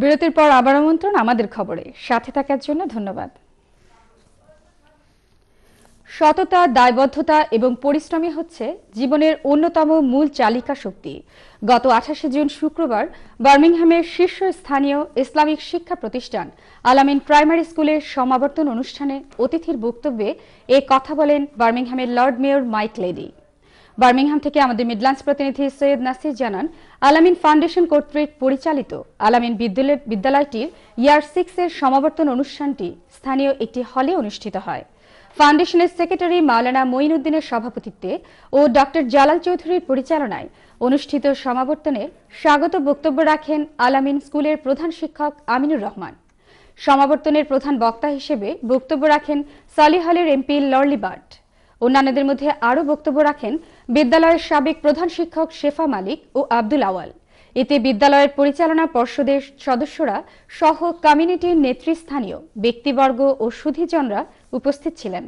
বিরতির পর আবার আমন্ত্রণ আমাদের খবরে সাথে থাকার জন্য ধন্যবাদ সততা দায়বদ্ধতা এবং পরিশ্রমী হচ্ছে জীবনের অন্যতম মূল চালিকা শক্তি গত আঠাশে জুন শুক্রবার বার্মিংহামের শীর্ষস্থানীয় ইসলামিক শিক্ষা প্রতিষ্ঠান আলামিন প্রাইমারি স্কুলের সমাবর্তন অনুষ্ঠানে অতিথির বক্তব্যে এ কথা বলেন বার্মিংহামের lord mayor Mike lady Birmingham থেকে আমাদের মিডল্যান্ডস প্রতিনিধি সৈয়দ নাসির জানান আলামিন ফাউন্ডেশন কর্তৃক পরিচালিত আলামিন বিদ্যালয়টির ইয়ার সিক্স এর সমাবর্তন অনুষ্ঠানটি স্থানীয় একটি হলে অনুষ্ঠিত হয় ফাউন্ডেশনের সেক্রেটারি মাওলানা মঈনুদ্দিনের সভাপতিত্বে ও ডক্টর জালাল চৌধুরীর পরিচালনায় অনুষ্ঠিত সমাবর্তনে স্বাগত বক্তব্য রাখেন আলামিন স্কুলের প্রধান শিক্ষক আমিনুর রহমান সমাবর্তনের প্রধান বক্তা হিসেবে বক্তব্য রাখেন সালিহালের এমপি লর্লি অন্যান্যদের মধ্যে আরও বক্তব্য রাখেন বিদ্যালয়ের সাবেক প্রধান শিক্ষক শেফা মালিক ও আব্দুল আওয়াল এতে বিদ্যালয়ের পরিচালনা পর্ষদের সদস্যরা সহ কমিউনিটির নেতৃস্থানীয় ব্যক্তিবর্গ ও সুধীজনরা উপস্থিত ছিলেন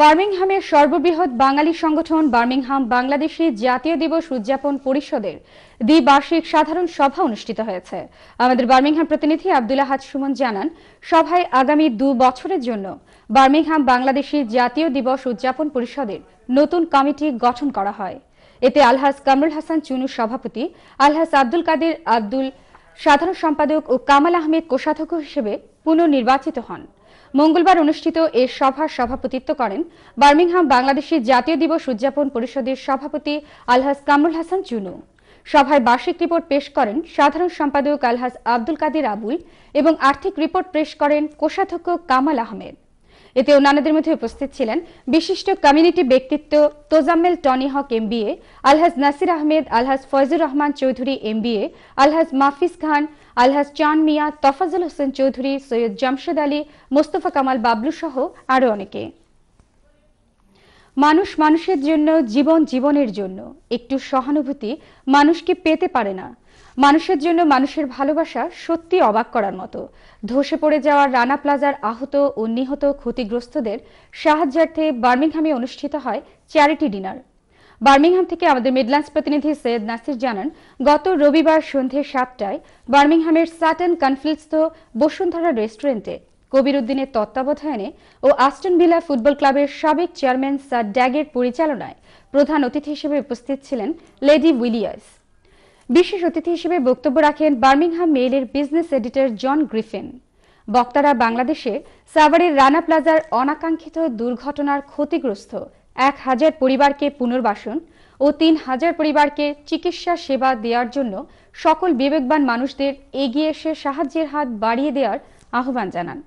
বার্মিংহামের সর্ববৃহৎ বাঙালি সংগঠন বার্মিংহাম বাংলাদেশে জাতীয় দিবস উদযাপন পরিষদের দ্বিবার্ষিক সাধারণ সভা অনুষ্ঠিত হয়েছে আমাদের বার্মিংহাম প্রতিনিধি আবদুল্লাহ হাজ সুমন জানান সভায় আগামী দু বছরের জন্য বার্মিংহাম বাংলাদেশে জাতীয় দিবস উদযাপন পরিষদের নতুন কমিটি গঠন করা হয় এতে আলহাজ কামরুল হাসান চুনু সভাপতি আলহাজ আব্দুল কাদের আব্দুল সাধারণ সম্পাদক ও কামাল আহমেদ কোষাধ্যক্ষ হিসেবে পুনর্নির্বাচিত হন মঙ্গলবার অনুষ্ঠিত এ সভার সভাপতিত্ব করেন বার্মিংহাম বাংলাদেশী জাতীয় দিবস উদযাপন পরিষদের সভাপতি আলহাজ কামরুল হাসান চুনু সভায় বার্ষিক রিপোর্ট পেশ করেন সাধারণ সম্পাদক আলহাজ আব্দুল কাদির আবুল এবং আর্থিক রিপোর্ট পেশ করেন কোষাধ্যক্ষ কামাল আহমেদ এতে অন্যান্যদের মধ্যে উপস্থিত ছিলেন বিশিষ্ট কমিউনিটি ব্যক্তিত্ব Tozammel Tony Haque MBE Alhaj Nasir Ahmed Alhaj Foyzur Rahman Chowdhury MBE Alhaj Mafiz Khan Alhaj Chan Mia তফাজুল Hossain Chowdhury Syed Jamshed Ali Mostafa Kamal Bablu সহ আরও অনেকে মানুষ মানুষের জন্য জীবন জীবনের জন্য একটু সহানুভূতি মানুষকে পেতে পারে না মানুষের জন্য মানুষের ভালোবাসা সত্যি অবাক করার মতো ধসে পড়ে যাওয়া রানা প্লাজার আহত ও নিহত ক্ষতিগ্রস্তদের সাহায্যার্থে বার্মিংহামে অনুষ্ঠিত হয় চ্যারিটি ডিনার বার্মিংহাম থেকে আমাদের মিডল্যান্ডস প্রতিনিধি সৈয়দ নাসির জানান গত রবিবার সন্ধে সাতটায় বার্মিংহামের সাটন কনফ্লিক্সস্থ বসুন্ধরা রেস্টুরেন্টে কবির উদ্দিনের তত্ত্বাবধানে ও আস্টন ভিলা ফুটবল ক্লাবের সাবেক চেয়ারম্যান স্যার ড্যাগের পরিচালনায় প্রধান অতিথি হিসেবে উপস্থিত ছিলেন লেডি উইলিয়ার্স বিশেষ অতিথি হিসেবে বক্তব্য রাখেন বার্মিংহাম মেইলের বিজনেস এডিটর জন গ্রিফিন বক্তারা বাংলাদেশে সাভারের রানা প্লাজার অনাকাঙ্ক্ষিত দুর্ঘটনার ক্ষতিগ্রস্ত এক হাজার পরিবারকে পুনর্বাসন ও তিন হাজার পরিবারকে চিকিৎসা সেবা দেওয়ার জন্য সকল বিবেকবান মানুষদের এগিয়ে এসে সাহায্যের হাত বাড়িয়ে দেওয়ার আহ্বান জানান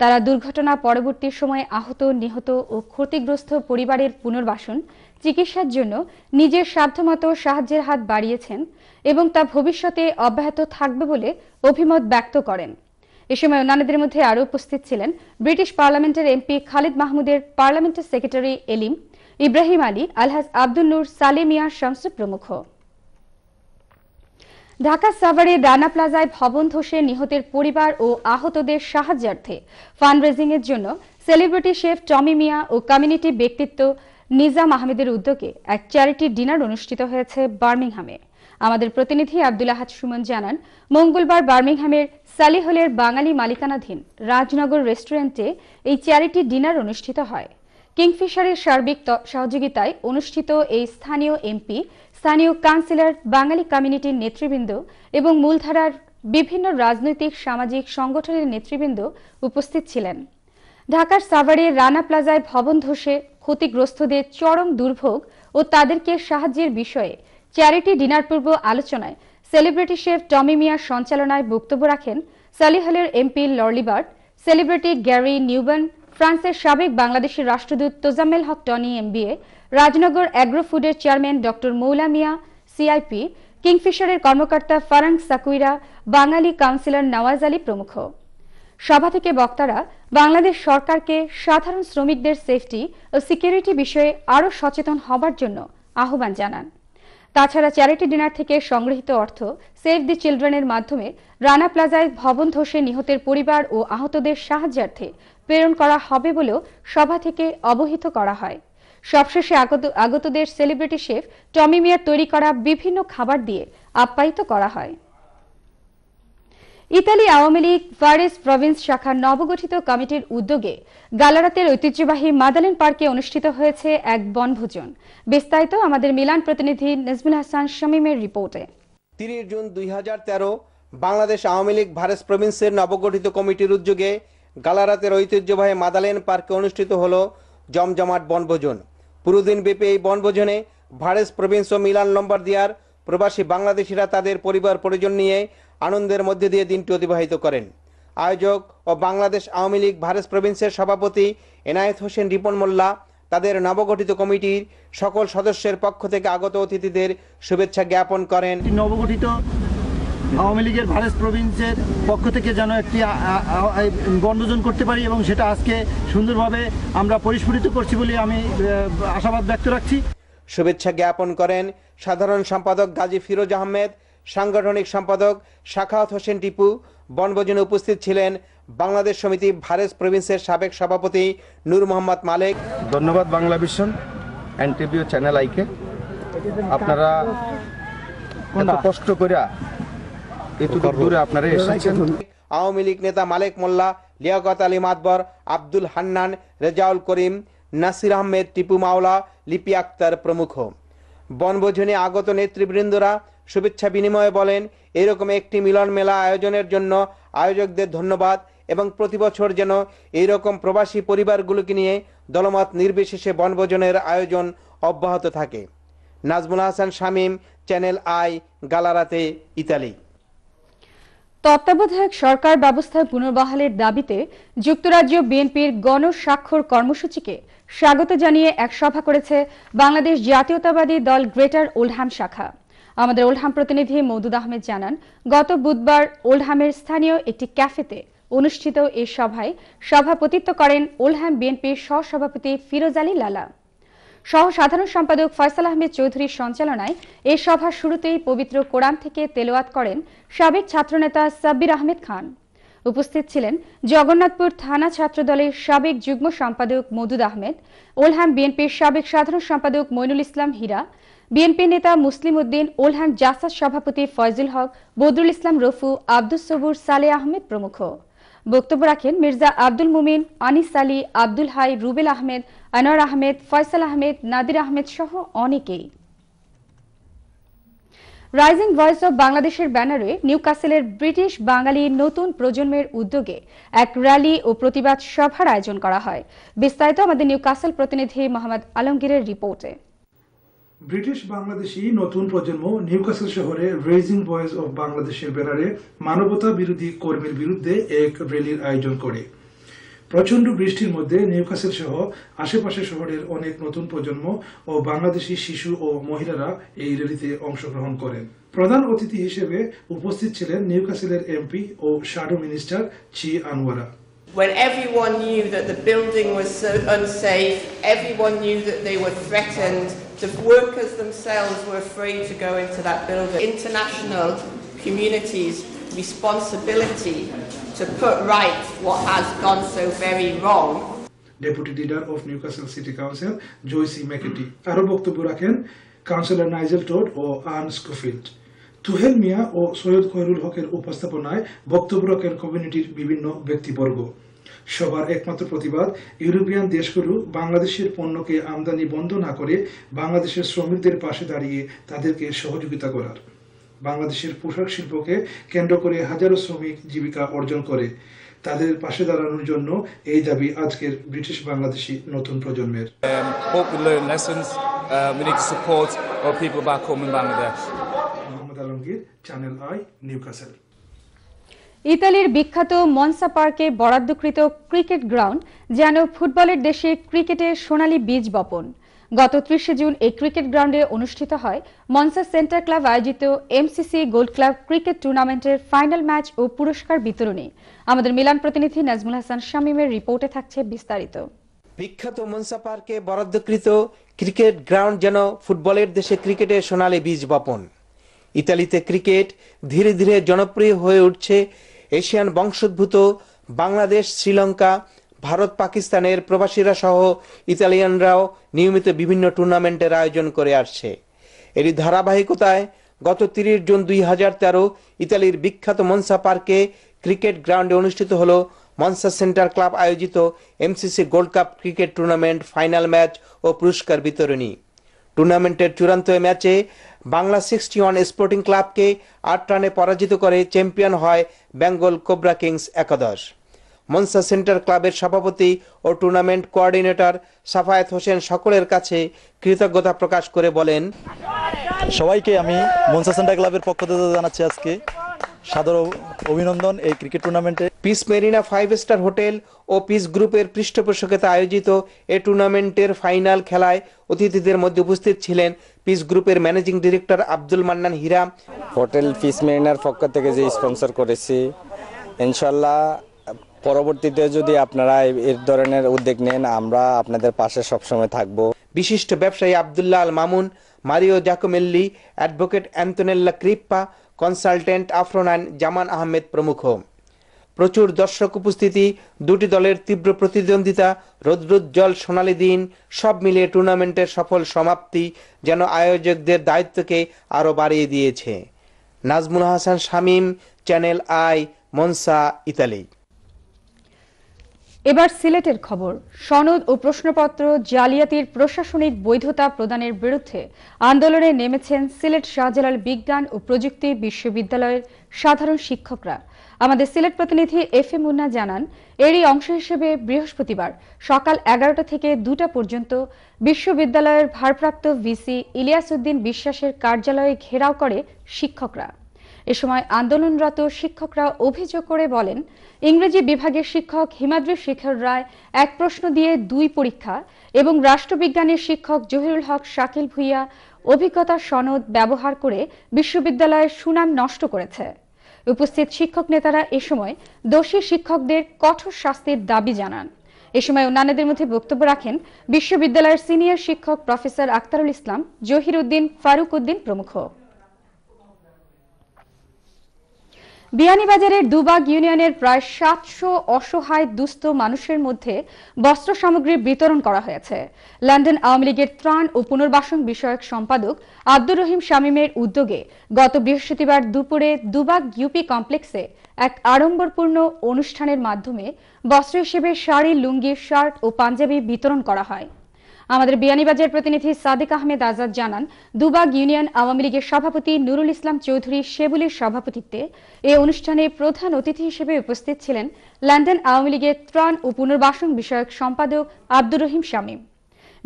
তারা দুর্ঘটনা পরবর্তী সময়ে আহত নিহত ও ক্ষতিগ্রস্ত পরিবারের পুনর্বাসন চিকিৎসার জন্য নিজের সাধ্যমতো সাহায্যের হাত বাড়িয়েছেন এবং তা ভবিষ্যতে অব্যাহত থাকবে বলে অভিমত ব্যক্ত করেন এ সময় অন্যান্যদের মধ্যে আরও উপস্থিত ছিলেন ব্রিটিশ পার্লামেন্টের এমপি খালিদ মাহমুদের পার্লামেন্টের সেক্রেটারি এলিম ইব্রাহিম আলী আলহাজ আব্দুল নূর সালেমিয়া শামসু প্রমুখ ঢাকা সাভারে রানা প্লাজায় ভবন ধসে নিহতের পরিবার ও আহতদের সাহায্যার্থে ফান্ডরেজিং জন্য সেলিব্রিটি শেফ টমি মিয়া ও কমিউনিটি ব্যক্তিত্ব নিজাম আহমেদের উদ্যোগে এক চ্যারিটি ডিনার অনুষ্ঠিত হয়েছে বার্মিংহামে আমাদের প্রতিনিধি আব্দুল আহাদ সুমন জানান মঙ্গলবার বার্মিংহামের সালিহলের বাঙালি মালিকানাধীন রাজনগর রেস্টুরেন্টে এই চ্যারিটি ডিনার অনুষ্ঠিত হয় কিংফিশারের সার্বিক সহযোগিতায় অনুষ্ঠিত এই স্থানীয় এমপি স্থানীয় কাউন্সিলর বাঙালি কমিউনিটির নেতৃবৃন্দ এবং মূলধারার বিভিন্ন রাজনৈতিক সামাজিক সংগঠনের নেতৃবৃন্দ উপস্থিত ছিলেন ঢাকার সাভারে রানা প্লাজায় ভবন ধসে ক্ষতিগ্রস্তদের চরম দুর্ভোগ ও তাদেরকে সাহায্যের বিষয়ে চ্যারিটি ডিনার পূর্ব আলোচনায় সেলিব্রিটি শেফ টমি মিয়ার সঞ্চালনায় বক্তব্য রাখেন সালিহালের MP Lorely Burt celebrity Gary Newbon ফ্রান্সের সাবেক বাংলাদেশের রাষ্ট্রদূত Tozammel Haque Tony MBE Rajnagar agro ফুডের chairman doctor Moula Miah CIP কিংফিশারের কর্মকর্তা ফারাং সাকুইরা বাঙালি কাউন্সিলর নওয়াজ আলী প্রমুখ সভা থেকে বক্তারা বাংলাদেশ সরকারকে সাধারণ শ্রমিকদের সেফটি ও সিকিউরিটি বিষয়ে আরও সচেতন হবার জন্য আহ্বান জানান তাছাড়া চ্যারিটি ডিনার থেকে সংগৃহীত অর্থ সেভ দি চিলড্রেনের মাধ্যমে রানা প্লাজায় ভবন ধসে নিহতের পরিবার ও আহতদের সাহায্যার্থে প্রেরণ করা হবে বলেও সভা থেকে অবহিত করা হয় সবশেষে আগত আগতদের সেলিব্রিটি শেফ টমি মিয়ার তৈরি করা বিভিন্ন খাবার দিয়ে আপ্যায়িত করা হয় Italy Awami League Varese province শাখার নবগঠিত কমিটির উদ্যোগে গালারাতের ঐতিহ্যবাহী মাদালিন পার্কে অনুষ্ঠিত হয়েছে এক বনভোজন বিস্তারিত আমাদের মিলান প্রতিনিধি নজমুল হাসান শামীমের রিপোর্টে তিরিশ জুন দুই বাংলাদেশ আওয়ামী লীগ ভারেস প্রভিন্সের নবগঠিত কমিটির উদ্যোগে গালারাতের ঐতিহ্যবাহী মাদালেন পার্কে অনুষ্ঠিত হল জমজমাট বনভোজন পুরোদিন ব্যাপী এই বনভোজনে ভারেস প্রভিন্স ও মিলান দিয়ার প্রবাসী বাংলাদেশিরা তাদের পরিবার পরিজন নিয়ে আনন্দের মধ্যে দিয়ে দিনটি অতিবাহিত করেন আয়োজক ও বাংলাদেশ আওয়ামী লীগ ভারত প্রভিন্সের সভাপতি এনায়েত হোসেন রিপন মোল্লা তাদের নবগঠিত কমিটির সকল সদস্যের পক্ষ থেকে আগত অতিথিদের শুভেচ্ছা জ্ঞাপন করেন নবগঠিত আওয়ামী লীগের ভারত প্রভিন্সের পক্ষ থেকে যেন একটি বন্ধজন করতে পারি এবং সেটা আজকে সুন্দরভাবে আমরা পরিস্ফুটিত করছি বলে আমি আশাবাদ ব্যক্ত রাখছি শুভেচ্ছা জ্ঞাপন করেন সাধারণ সম্পাদক গাজী ফিরোজ আহমেদ সাংগঠনিক সম্পাদক শাখাত হোসেন টিপু বনভোজনে উপস্থিত ছিলেন বাংলাদেশ সমিতি ভারেজ প্রভিন্সের সাবেক সভাপতি নূর মোহাম্মদ মালিক ধন্যবাদ বাংলা ভিশন এনটিভিও চ্যানেল আইকে আপনারা কষ্ট করে এত দূরে আপনারা এসেছেন আওয়ামী লীগ নেতা মালিক মোল্লা লিয়াকত আলী মাতবর আব্দুল হান্নান রেজাউল করিম নাসির আহমেদ টিপু মাওলা লিপি আক্তার প্রমুখ বনভোজনে আগত নেতৃবৃন্দরা শুভেচ্ছা বিনিময়ে বলেন এরকম একটি মিলন মেলা আয়োজনের জন্য আয়োজকদের ধন্যবাদ এবং প্রতি বছর যেন এইরকম প্রবাসী পরিবারগুলোকে নিয়ে দলমত নির্বিশেষে বনভোজনের আয়োজন অব্যাহত থাকে Nazmul Hasan Shamim channel I Gallarate Italy তত্ত্বাবধায়ক সরকার ব্যবস্থা পুনর্বহালের দাবিতে যুক্তরাজ্য বিএনপির গণস্বাক্ষর কর্মসূচিকে স্বাগত জানিয়ে এক সভা করেছে বাংলাদেশ জাতীয়তাবাদী দল গ্রেটার ওল্ডহাম শাখা আমাদের ওল্ডহাম প্রতিনিধি মৌদুদ আহমেদ জানান গত বুধবার ওল্ডহামের স্থানীয় একটি ক্যাফেতে অনুষ্ঠিত এই সভায় সভাপতিত্ব করেন ওল্ডহাম বিএনপির সহসভাপতি ফিরোজ আলী লালা সহ সাধারণ সম্পাদক ফয়সাল আহমেদ চৌধুরীর সঞ্চালনায় এ সভা শুরুতেই পবিত্র কোরআন থেকে তেলোয়াত করেন সাবেক ছাত্রনেতা সাব্বির আহমেদ খান উপস্থিত ছিলেন জগন্নাথপুর থানা ছাত্রদলের সাবেক যুগ্ম সম্পাদক মদুদ আহমেদ ওলহ্যাম বিএনপির সাবেক সাধারণ সম্পাদক মইনুল ইসলাম হীরা বিএনপি নেতা মুসলিম উদ্দিন ওলহ্যাম জাসাদ সভাপতি ফয়জুল হক বদরুল ইসলাম রফু আব্দুস সবুর সালে আহমেদ প্রমুখ বক্তব্য রাখেন মির্জা আব্দুল মুমিন আনিস আলী আব্দুল হাই রুবেল আহমেদ আনোয়ার আহমেদ ফয়সাল আহমেদ নাদির আহমেদ সহ অনেকেই রাইজিং ভয়েস অব বাংলাদেশের ব্যানারে নিউকাসেলের ব্রিটিশ বাঙালি নতুন প্রজন্মের উদ্যোগে এক র্যালি ও প্রতিবাদ সভার আয়োজন করা হয় বিস্তারিত আমাদের নিউকাসেল প্রতিনিধি মোহাম্মদ আলমগীরের রিপোর্টে ব্রিটিশ বাংলাদেশি নতুন প্রজন্ম নিউকাসেল শহরে রেজিং ভয়েস অব বাংলাদেশের ব্যানারে মানবতা বিরোধী কর্মীর বিরুদ্ধে এক র্যালির আয়োজন করে প্রচণ্ড বৃষ্টির মধ্যে নিউকাসেল সহ আশেপাশের শহরের অনেক নতুন প্রজন্ম ও বাংলাদেশি শিশু ও মহিলারা এই র্যালিতে অংশগ্রহণ করেন প্রধান অতিথি হিসেবে উপস্থিত ছিলেন নিউকাসেলের এমপি ও shadow minister Chi Onwurah When everyone knew that the building was so unsafe, everyone knew that they were threatened, the workers themselves were afraid to go into that building. International communities responsibility to put right what has gone so very wrong. Deputy Leader of Newcastle City Council, Joyce e. McAtee. আরও বক্তব্য রাখেন councillor Nigel Todd ও Ann Schofield Tuhel Miah ও সৈয়দ খৈরুল হকের উপস্থাপনায় বক্তব্য রাখেন কমিউনিটির বিভিন্ন ব্যক্তিবর্গ সবার একমাত্র প্রতিবাদ ইউরোপিয়ান দেশগুলো বাংলাদেশের পণ্যকে আমদানি বন্ধ না করে বাংলাদেশের শ্রমিকদের পাশে দাঁড়িয়ে তাদেরকে সহযোগিতা করার বাংলাদেশের পোশাক শিল্পকে কেন্দ্র করে হাজারো শ্রমিক জীবিকা অর্জন করে তাদের পাশে দাঁড়ানোর জন্য এই দাবি আজকের ব্রিটিশ বাংলাদেশি নতুন প্রজন্মের নিউকাসেল um, um, ইতালির বিখ্যাত মনসা পার্কে বরাদ্দকৃত ক্রিকেট গ্রাউন্ড যেন ফুটবলের দেশে ক্রিকেটের সোনালী বীজ বপন গত ত্রিশে জুন এই ক্রিকেট গ্রাউন্ডে অনুষ্ঠিত হয় মনসা সেন্টার ক্লাব আয়োজিত এমসিসি গোল্ড ক্লাব ক্রিকেট টুর্নামেন্টের ফাইনাল ম্যাচ ও পুরস্কার বিতরণী আমাদের মিলান প্রতিনিধি নাজমুল হাসান শামীমের রিপোর্টে থাকছে বিস্তারিত বিখ্যাত মনসা পার্কে বরাদ্দকৃত ক্রিকেট গ্রাউন্ড যেন ফুটবলের দেশে ক্রিকেটের সোনালি বীজ বপন ইতালিতে ক্রিকেট ধীরে ধীরে জনপ্রিয় হয়ে উঠছে এশিয়ান বংশোদ্ভূত বাংলাদেশ শ্রীলঙ্কা ভারত পাকিস্তানের প্রবাসীরা সহ ইতালিয়ানরাও নিয়মিত বিভিন্ন টুর্নামেন্টের আয়োজন করে আসছে এরই ধারাবাহিকতায় গত তিরিশ জুন দুই হাজার তেরো ইতালির বিখ্যাত মনসা পার্কে ক্রিকেট গ্রাউন্ডে অনুষ্ঠিত হল মনসা সেন্টার ক্লাব আয়োজিত MCC gold cup cricket tournament final match ও পুরস্কার বিতরণী টুর্নামেন্টের চূড়ান্ত ম্যাচে বাংলা সিক্সটি ওয়ান স্পোর্টিং ক্লাবকে আট রানে পরাজিত করে চ্যাম্পিয়ন হয় বেঙ্গল কোবরা কিংস একাদশ মনসা সেন্টার ক্লাবের সভাপতি ও টুর্নামেন্ট কোয়ার্ডিনেটর সাফায়েত হোসেন সকলের কাছে কৃতজ্ঞতা প্রকাশ করে বলেন সবাইকে আমি মনসা সেন্টার ক্লাবের পক্ষ থেকে জানাচ্ছি আজকে সাদর অভিনন্দন এই ক্রিকেট টুর্নামেন্টে Peace Marina five star hotel ও পিস গ্রুপের পৃষ্ঠপোষকতা আয়োজিত এ টুর্নামেন্টের ফাইনাল খেলায় অতিথিদের মধ্যে উপস্থিত ছিলেন পিস গ্রুপের managing director Abdul Mannan Hira hotel Peace মেরিনার পক্ষ থেকে যে স্পন্সর করেছি ইনশাল্লাহ পরবর্তীতে যদি আপনারা এর ধরনের উদ্যোগ নেন আমরা আপনাদের পাশে সবসময় থাকব বিশিষ্ট ব্যবসায়ী Abdullah Al Mamun Mario Giacomelli advocate Antonella Crippa consultant আফরোনান জামান আহমেদ প্রমুখ প্রচুর দর্শক উপস্থিতি দুটি দলের তীব্র প্রতিদ্বন্দ্বিতা রৌদ্রোজ্জ্বল সোনালি দিন সব মিলিয়ে টুর্নামেন্টের সফল সমাপ্তি যেন আয়োজকদের দায়িত্বকে আরও বাড়িয়ে দিয়েছে নাজমুল হাসান শামীম চ্যানেল আই মনসা ইতালি এবার সিলেটের খবর সনদ ও প্রশ্নপত্র জালিয়াতির প্রশাসনিক বৈধতা প্রদানের বিরুদ্ধে আন্দোলনে নেমেছেন সিলেট শাহজালাল বিজ্ঞান ও প্রযুক্তি বিশ্ববিদ্যালয়ের সাধারণ শিক্ষকরা আমাদের সিলেট প্রতিনিধি এফ এ মুন্না জানান এরই অংশ হিসেবে বৃহস্পতিবার সকাল এগারোটা থেকে দুটা পর্যন্ত বিশ্ববিদ্যালয়ের ভারপ্রাপ্ত ভিসি ইলিয়াসউদ্দিন বিশ্বাসের কার্যালয়ে ঘেরাও করে শিক্ষকরা এ সময় আন্দোলনরত শিক্ষকরা অভিযোগ করে বলেন ইংরেজি বিভাগের শিক্ষক হিমাদ্রি শেখর রায় এক প্রশ্ন দিয়ে দুই পরীক্ষা এবং রাষ্ট্রবিজ্ঞানের শিক্ষক জহিরুল হক শাকিল ভুইয়া অভিজ্ঞতা সনদ ব্যবহার করে বিশ্ববিদ্যালয়ের সুনাম নষ্ট করেছে উপস্থিত শিক্ষক নেতারা এ সময় দোষী শিক্ষকদের কঠোর শাস্তির দাবি জানান এ সময় অন্যান্যদের মধ্যে বক্তব্য রাখেন বিশ্ববিদ্যালয়ের সিনিয়র শিক্ষক প্রফেসর আক্তারুল ইসলাম জহির উদ্দিন ফারুক উদ্দিন প্রমুখ বিয়ানীবাজারের দুবাগ ইউনিয়নের প্রায় সাতশো অসহায় দুস্থ মানুষের মধ্যে বস্ত্র সামগ্রী বিতরণ করা হয়েছে লন্ডন আওয়ামী লীগের ত্রাণ ও পুনর্বাসন বিষয়ক সম্পাদক আব্দুর রহিম শামীমের উদ্যোগে গত বৃহস্পতিবার দুপুরে দুবাগ ইউপি কমপ্লেক্সে এক আড়ম্বরপূর্ণ অনুষ্ঠানের মাধ্যমে বস্ত্র হিসেবে শাড়ি লুঙ্গি শার্ট ও পাঞ্জাবি বিতরণ করা হয় আমাদের বিয়ানীবাজার প্রতিনিধি সাদিক আহমেদ আজাদ জানান দুবাগ ইউনিয়ন আওয়ামী লীগের সভাপতি নুরুল ইসলাম চৌধুরী শেবুলির সভাপতিত্বে এ অনুষ্ঠানে প্রধান অতিথি হিসেবে উপস্থিত ছিলেন লন্ডন আওয়ামী লীগের ত্রাণ ও পুনর্বাসন বিষয়ক সম্পাদক আব্দুর রহিম শামীম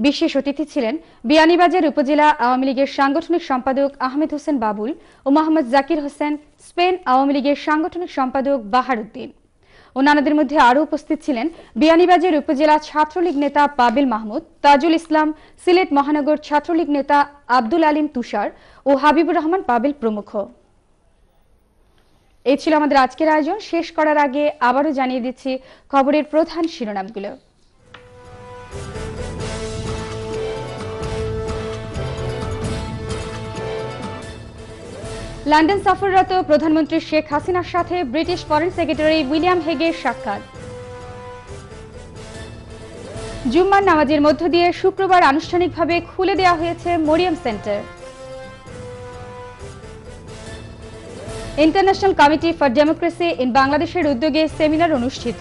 বিশেষ অতিথি ছিলেন বিয়ানীবাজার উপজেলা আওয়ামী লীগের সাংগঠনিক সম্পাদক আহমেদ হোসেন বাবুল ও মোহাম্মদ জাকির হোসেন স্পেন আওয়ামী লীগের সাংগঠনিক সম্পাদক বাহারুদ্দিন অন্যান্যদের মধ্যে আরও উপস্থিত ছিলেন বিয়ানীবাজের উপজেলা ছাত্রলীগ নেতা পাবিল মাহমুদ তাজুল ইসলাম সিলেট মহানগর ছাত্রলীগ নেতা আব্দুল আলিম তুষার ও হাবিবুর রহমান পাবিল প্রমুখ এই ছিল আমাদের আজকের আয়োজন শেষ করার আগে আবারও জানিয়ে দিচ্ছি খবরের প্রধান শিরোনামগুলো লন্ডন সফররত প্রধানমন্ত্রী শেখ হাসিনার সাথে ব্রিটিশ ফরেন সেক্রেটারি উইলিয়াম হেগের সাক্ষাৎ জুম্মার নামাজের মধ্য দিয়ে শুক্রবার আনুষ্ঠানিকভাবে খুলে দেওয়া হয়েছে Mariam centre international committee for democracy in বাংলাদেশের উদ্যোগে সেমিনার অনুষ্ঠিত